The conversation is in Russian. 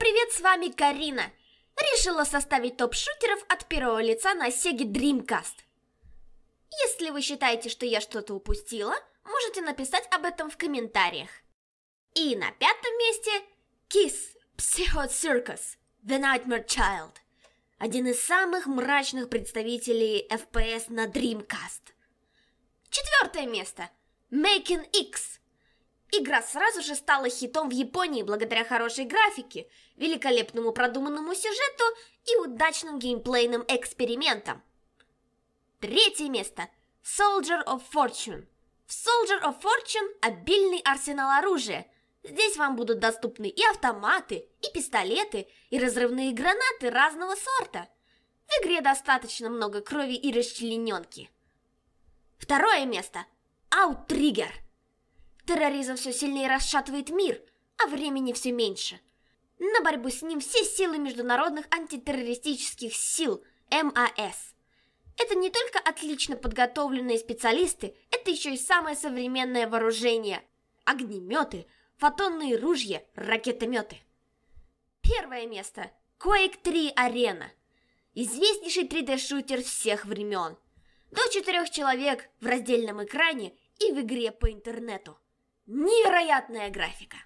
привет, с вами Карина. Решила составить топ шутеров от первого лица на Sega Dreamcast. Если вы считаете, что я что-то упустила, можете написать об этом в комментариях. И на пятом месте Kiss Psycho Circus The Nightmare Child. Один из самых мрачных представителей FPS на Dreamcast. Четвертое место. Making X Игра сразу же стала хитом в Японии благодаря хорошей графике, великолепному продуманному сюжету и удачным геймплейным экспериментам. Третье место. Soldier of Fortune. В Soldier of Fortune обильный арсенал оружия. Здесь вам будут доступны и автоматы, и пистолеты, и разрывные гранаты разного сорта. В игре достаточно много крови и расчлененки. Второе место. Outrigger. Outrigger. Терроризм все сильнее расшатывает мир, а времени все меньше. На борьбу с ним все силы международных антитеррористических сил МАС. Это не только отлично подготовленные специалисты, это еще и самое современное вооружение. Огнеметы, фотонные ружья, ракетометы. Первое место. Quake 3 Arena. Известнейший 3D-шутер всех времен. До четырех человек в раздельном экране и в игре по интернету. Невероятная графика.